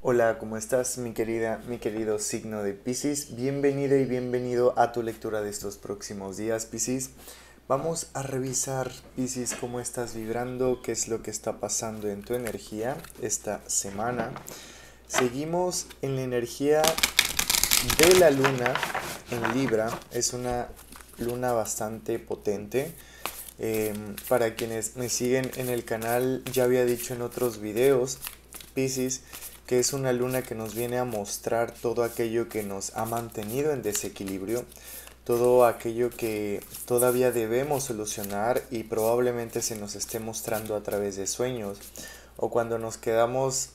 Hola, ¿cómo estás mi querida, mi querido signo de Pisces? Bienvenida y bienvenido a tu lectura de estos próximos días, Pisces. Vamos a revisar, Pisces, cómo estás vibrando, qué es lo que está pasando en tu energía esta semana. Seguimos en la energía de la luna en Libra. Es una luna bastante potente. Em, para quienes me siguen en el canal, ya había dicho en otros videos, Pisces, que es una luna que nos viene a mostrar todo aquello que nos ha mantenido en desequilibrio, todo aquello que todavía debemos solucionar y probablemente se nos esté mostrando a través de sueños o cuando nos quedamos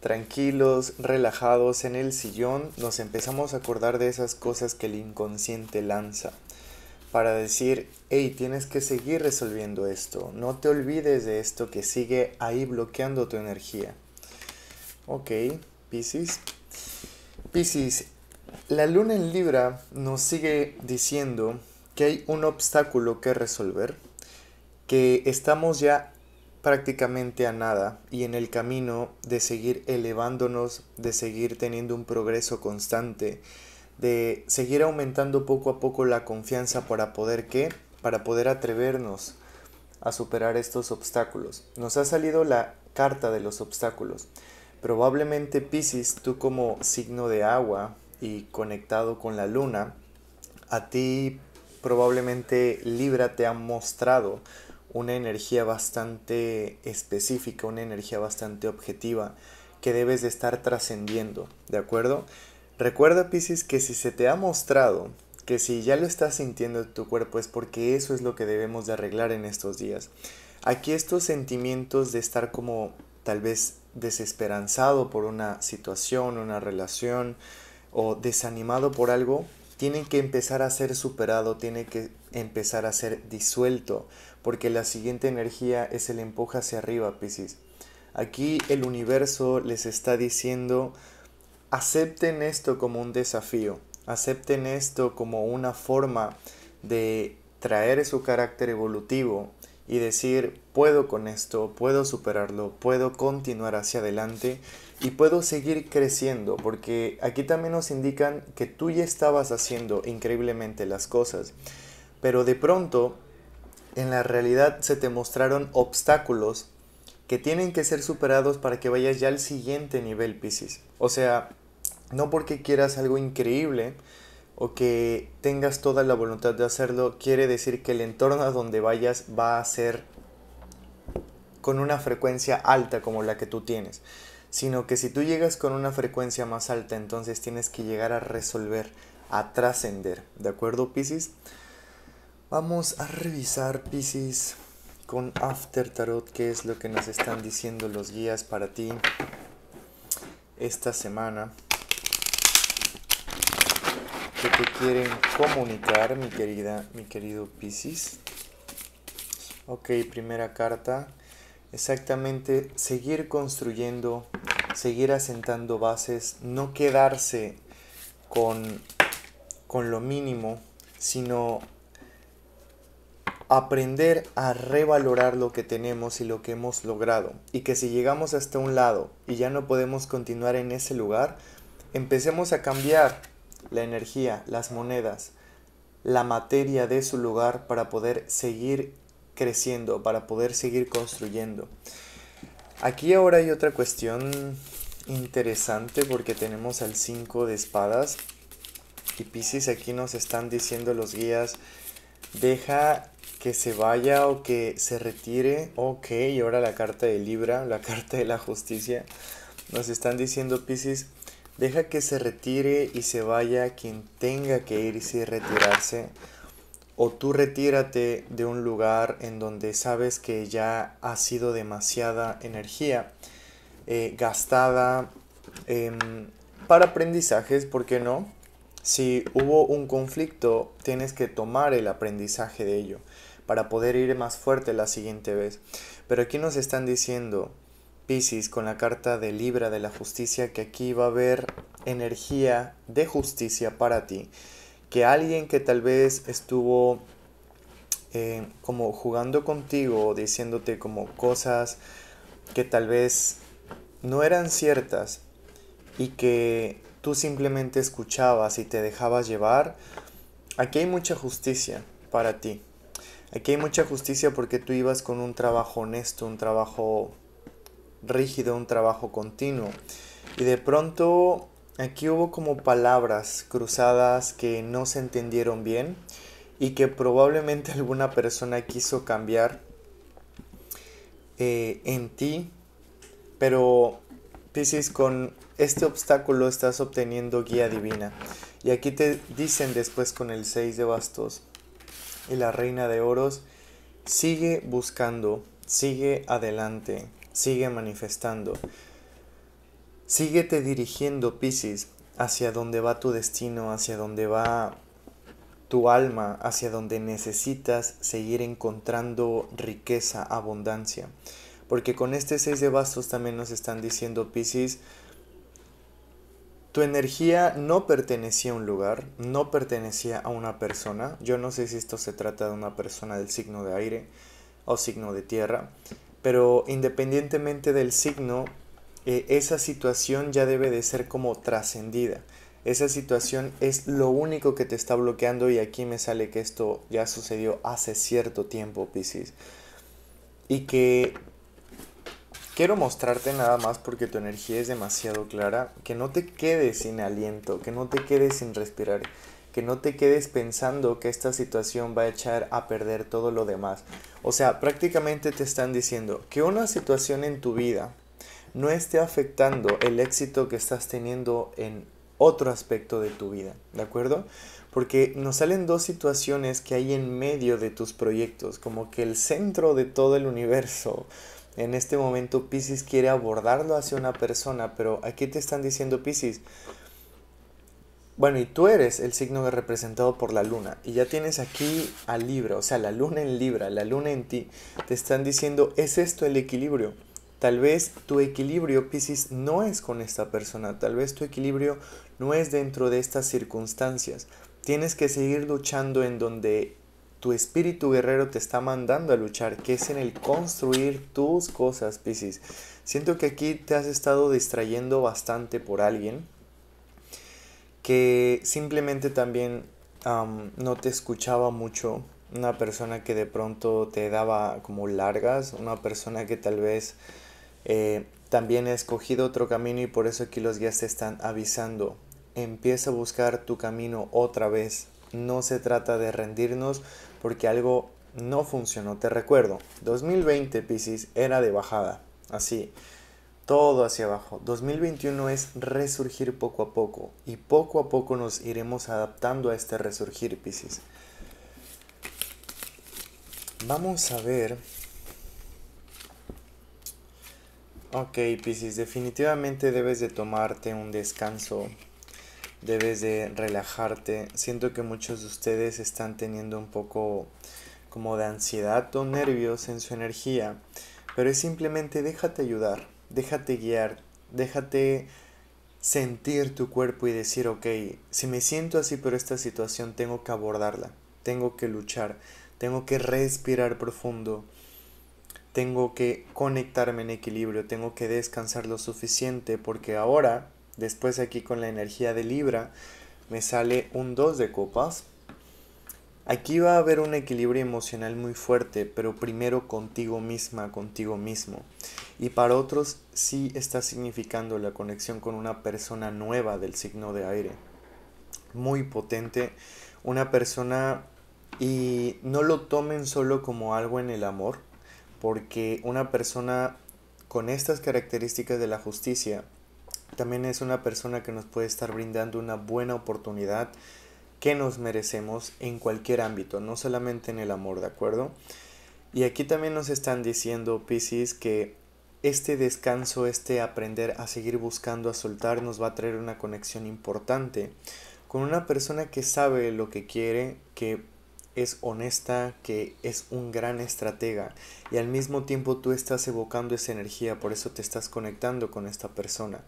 tranquilos, relajados en el sillón, nos empezamos a acordar de esas cosas que el inconsciente lanza para decir, hey, tienes que seguir resolviendo esto, no te olvides de esto que sigue ahí bloqueando tu energía. Ok, Pisces. Pisces, la luna en Libra nos sigue diciendo que hay un obstáculo que resolver, que estamos ya prácticamente a nada y en el camino de seguir elevándonos, de seguir teniendo un progreso constante, de seguir aumentando poco a poco la confianza para poder qué, para poder atrevernos a superar estos obstáculos. Nos ha salido la carta de los obstáculos. Probablemente Pisces, tú como signo de agua y conectado con la luna, a ti probablemente Libra te ha mostrado una energía bastante específica, una energía bastante objetiva que debes de estar trascendiendo, ¿de acuerdo? Recuerda Pisces que si se te ha mostrado, que si ya lo estás sintiendo en tu cuerpo es porque eso es lo que debemos de arreglar en estos días. Aquí estos sentimientos de estar como tal vez desesperanzado por una situación, una relación o desanimado por algo, tienen que empezar a ser superado, tiene que empezar a ser disuelto, porque la siguiente energía es el empuje hacia arriba, Piscis. Aquí el universo les está diciendo, acepten esto como un desafío, acepten esto como una forma de traer su carácter evolutivo y decir, puedo con esto, puedo superarlo, puedo continuar hacia adelante y puedo seguir creciendo, porque aquí también nos indican que tú ya estabas haciendo increíblemente las cosas, pero de pronto en la realidad se te mostraron obstáculos que tienen que ser superados para que vayas ya al siguiente nivel, Pisces. O sea, no porque quieras algo increíble, o que tengas toda la voluntad de hacerlo, quiere decir que el entorno a donde vayas va a ser con una frecuencia alta como la que tú tienes. Sino que si tú llegas con una frecuencia más alta, entonces tienes que llegar a resolver, a trascender. ¿De acuerdo, Pisces? Vamos a revisar, Pisces, con After Tarot, qué es lo que nos están diciendo los guías para ti esta semana que te quieren comunicar, mi querida, mi querido Piscis. Ok, primera carta. Exactamente, seguir construyendo, seguir asentando bases, no quedarse con, con lo mínimo, sino aprender a revalorar lo que tenemos y lo que hemos logrado. Y que si llegamos hasta un lado y ya no podemos continuar en ese lugar, empecemos a cambiar la energía, las monedas, la materia de su lugar para poder seguir creciendo, para poder seguir construyendo. Aquí ahora hay otra cuestión interesante porque tenemos al 5 de espadas y Pisces aquí nos están diciendo los guías deja que se vaya o que se retire ok y ahora la carta de Libra la carta de la justicia nos están diciendo Pisces Deja que se retire y se vaya quien tenga que irse y retirarse. O tú retírate de un lugar en donde sabes que ya ha sido demasiada energía eh, gastada em, para aprendizajes, ¿por qué no? Si hubo un conflicto, tienes que tomar el aprendizaje de ello para poder ir más fuerte la siguiente vez. Pero aquí nos están diciendo, Pisces con la carta de Libra de la justicia que aquí va a haber energía de justicia para ti. Que alguien que tal vez estuvo eh, como jugando contigo, diciéndote como cosas que tal vez no eran ciertas y que tú simplemente escuchabas y te dejabas llevar, aquí hay mucha justicia para ti. Aquí hay mucha justicia porque tú ibas con un trabajo honesto, un trabajo rígido, un trabajo continuo. Y de pronto aquí hubo como palabras cruzadas que no se entendieron bien y que probablemente alguna persona quiso cambiar eh, en ti, pero piscis con este obstáculo estás obteniendo guía divina. Y aquí te dicen después con el 6 de bastos y la reina de oros, sigue buscando, sigue adelante sigue manifestando. Síguete dirigiendo, Pisces hacia donde va tu destino, hacia donde va tu alma, hacia donde necesitas seguir encontrando riqueza, abundancia. Porque con este 6 de bastos también nos están diciendo, Pisces, tu energía no pertenecía a un lugar, no pertenecía a una persona. Yo no sé si esto se trata de una persona del signo de aire o signo de tierra, pero independientemente del signo, eh, esa situación ya debe de ser como trascendida. Esa situación es lo único que te está bloqueando y aquí me sale que esto ya sucedió hace cierto tiempo, Piscis. Y que Quiero mostrarte nada más porque tu energía es demasiado clara, que no te quedes sin aliento, que no te quedes sin respirar, que no te quedes pensando que esta situación va a echar a perder todo lo demás. O sea, prácticamente te están diciendo que una situación en tu vida no esté afectando el éxito que estás teniendo en otro aspecto de tu vida, ¿de acuerdo? Porque nos salen dos situaciones que hay en medio de tus proyectos, como que el centro de todo el universo. En este momento Pisces quiere abordarlo hacia una persona, pero aquí te están diciendo Pisces, bueno, y tú eres el signo representado por la luna. Y ya tienes aquí a Libra, o sea, la luna en Libra, la luna en ti. Te están diciendo, es esto el equilibrio. Tal vez tu equilibrio, Piscis, no es con esta persona. Tal vez tu equilibrio no es dentro de estas circunstancias. Tienes que seguir luchando en donde tu espíritu guerrero te está mandando a luchar, que es en el construir tus cosas, Piscis. Siento que aquí te has estado distrayendo bastante por alguien que simplemente también no te escuchaba mucho, una persona que de pronto te daba como largas, una persona que tal vez eh, también ha escogido otro camino y por eso aquí los guías te están avisando. Empieza a buscar tu camino otra vez. No se trata de rendirnos porque algo no funcionó. Te recuerdo, 2020 Pisces era de bajada. Así, todo hacia abajo. 2021 es resurgir poco a poco y poco a poco nos iremos adaptando a este resurgir, Pisces. Vamos a ver. Ok, Pisces, definitivamente debes de tomarte un descanso, debes de relajarte. Siento que muchos de ustedes están teniendo un poco como de ansiedad o nervios en su energía, pero es simplemente déjate ayudar déjate guiar, déjate sentir tu cuerpo y decir, ok, si me siento así por esta situación, tengo que abordarla, tengo que luchar, tengo que respirar profundo, tengo que conectarme en equilibrio, tengo que descansar lo suficiente porque ahora, después aquí con la energía de Libra, me sale un 2 de copas. Aquí va a haber un equilibrio emocional muy fuerte, pero primero contigo misma, contigo mismo y para otros sí está significando la conexión con una persona nueva del signo de aire. Muy potente, una persona y no lo tomen solo como algo en el amor, porque una persona con estas características de la justicia también es una persona que nos puede estar brindando una buena oportunidad que nos merecemos en cualquier ámbito, no solamente en el amor, ¿de acuerdo? Y aquí también nos están diciendo, Pisces, que este descanso, este aprender a seguir buscando, a soltar, nos va a traer una conexión importante con una persona que sabe lo que quiere, que es honesta, que es un gran estratega y al mismo tiempo tú estás evocando esa energía, por eso te estás conectando con esta persona.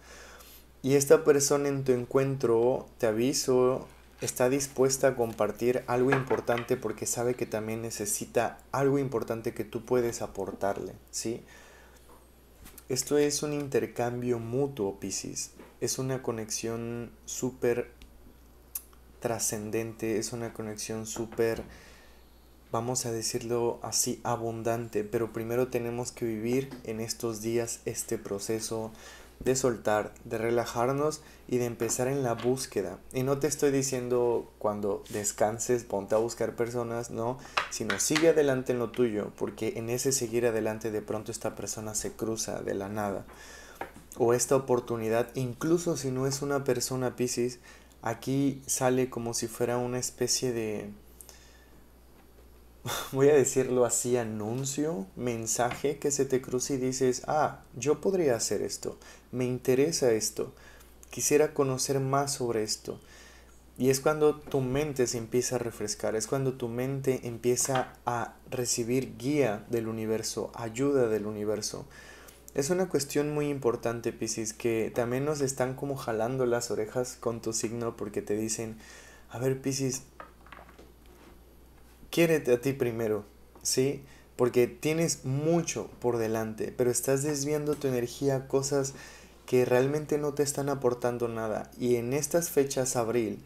Y esta persona en tu encuentro, te aviso, está dispuesta a compartir algo importante porque sabe que también necesita algo importante que tú puedes aportarle, ¿sí? Esto es un intercambio mutuo, Piscis. Es una conexión súper trascendente, es una conexión súper, vamos a decirlo así, abundante, pero primero tenemos que vivir en estos días este proceso de soltar, de relajarnos y de empezar en la búsqueda. Y no te estoy diciendo cuando descanses, ponte a buscar personas, no, sino sigue adelante en lo tuyo, porque en ese seguir adelante de pronto esta persona se cruza de la nada. O esta oportunidad, incluso si no es una persona Pisces, aquí sale como si fuera una especie de voy a decirlo así, anuncio, mensaje que se te cruza y dices, ah, yo podría hacer esto, me interesa esto, quisiera conocer más sobre esto. Y es cuando tu mente se empieza a refrescar, es cuando tu mente empieza a recibir guía del universo, ayuda del universo. Es una cuestión muy importante, Piscis, que también nos están como jalando las orejas con tu signo porque te dicen, a ver, Piscis, quiérete a ti primero, ¿sí? Porque tienes mucho por delante, pero estás desviando tu energía a cosas que realmente no te están aportando nada. Y en estas fechas, abril,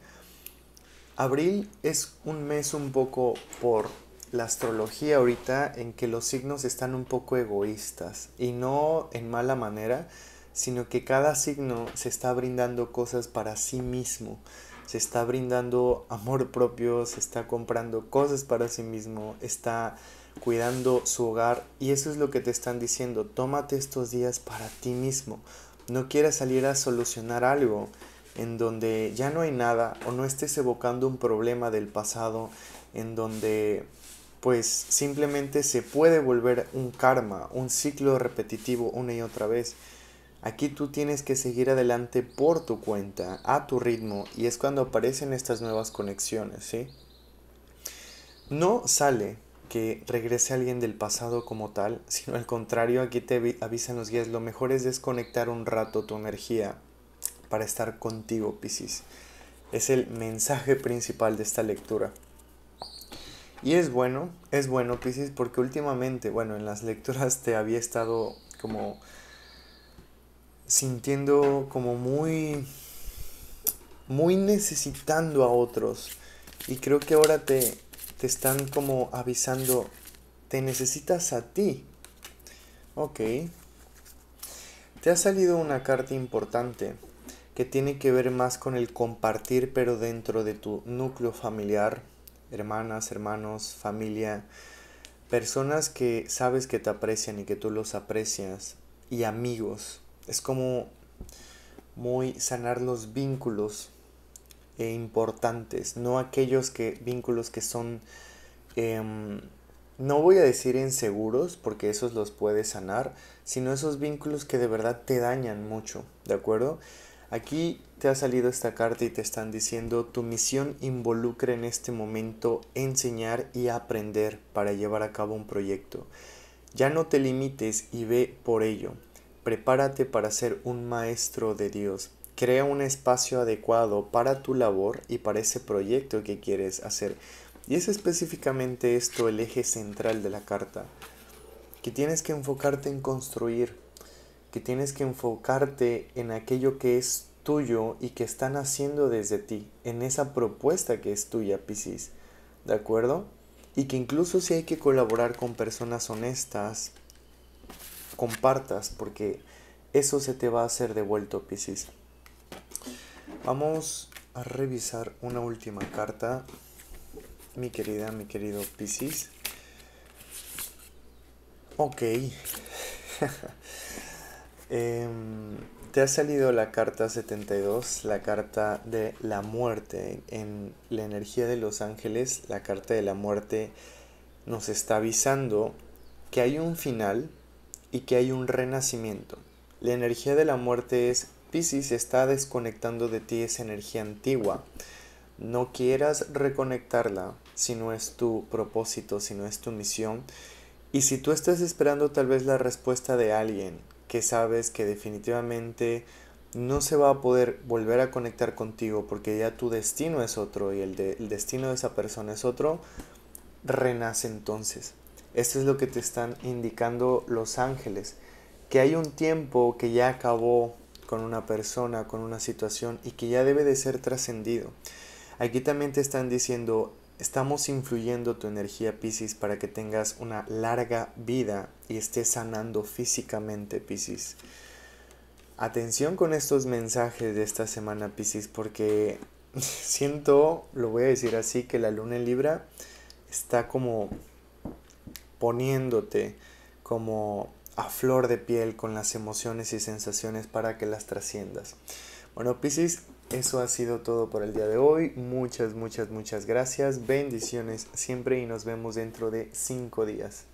abril es un mes un poco por la astrología ahorita en que los signos están un poco egoístas y no en mala manera, sino que cada signo se está brindando cosas para sí mismo se está brindando amor propio, se está comprando cosas para sí mismo, está cuidando su hogar y eso es lo que te están diciendo, tómate estos días para ti mismo, no quieras salir a solucionar algo en donde ya no hay nada o no estés evocando un problema del pasado, en donde pues simplemente se puede volver un karma, un ciclo repetitivo una y otra vez. Aquí tú tienes que seguir adelante por tu cuenta, a tu ritmo, y es cuando aparecen estas nuevas conexiones, ¿sí? No sale que regrese alguien del pasado como tal, sino al contrario, aquí te avisan los guías, lo mejor es desconectar un rato tu energía para estar contigo, Piscis. Es el mensaje principal de esta lectura. Y es bueno, es bueno, Piscis, porque últimamente, bueno, en las lecturas te había estado como sintiendo como muy, muy necesitando a otros. Y creo que ahora te, te están como avisando, te necesitas a ti. Ok. Te ha salido una carta importante que tiene que ver más con el compartir, pero dentro de tu núcleo familiar, hermanas, hermanos, familia, personas que sabes que te aprecian y que tú los aprecias, y amigos es como muy sanar los vínculos e importantes, no aquellos que, vínculos que son, em, no voy a decir inseguros, porque esos los puedes sanar, sino esos vínculos que de verdad te dañan mucho, ¿de acuerdo? Aquí te ha salido esta carta y te están diciendo tu misión involucra en este momento enseñar y aprender para llevar a cabo un proyecto. Ya no te limites y ve por ello. Prepárate para ser un maestro de Dios. Crea un espacio adecuado para tu labor y para ese proyecto que quieres hacer. Y es específicamente esto el eje central de la carta. Que tienes que enfocarte en construir, que tienes que enfocarte en aquello que es tuyo y que están haciendo desde ti, en esa propuesta que es tuya, Piscis. ¿De acuerdo? Y que incluso si hay que colaborar con personas honestas, compartas, porque eso se te va a hacer devuelto, Piscis. Vamos a revisar una última carta, mi querida, mi querido Piscis. Ok. Em, te ha salido la carta 72, la carta de la muerte. En la energía de los ángeles, la carta de la muerte nos está avisando que hay un final y que hay un renacimiento. La energía de la muerte es Pisces está desconectando de ti esa energía antigua. No quieras reconectarla si no es tu propósito, si no es tu misión. Y si tú estás esperando tal vez la respuesta de alguien que sabes que definitivamente no se va a poder volver a conectar contigo porque ya tu destino es otro y el, el destino de esa persona es otro, renace entonces. Esto es lo que te están indicando los ángeles, que hay un tiempo que ya acabó con una persona, con una situación y que ya debe de ser trascendido. Aquí también te están diciendo, estamos influyendo tu energía Pisces para que tengas una larga vida y estés sanando físicamente Pisces. Atención con estos mensajes de esta semana Pisces porque siento, lo voy a decir así, que la luna en Libra está como poniéndote como a flor de piel con las emociones y sensaciones para que las trasciendas. Bueno, Piscis, eso ha sido todo por el día de hoy. Muchas, muchas, muchas gracias. Bendiciones siempre y nos vemos dentro de cinco días.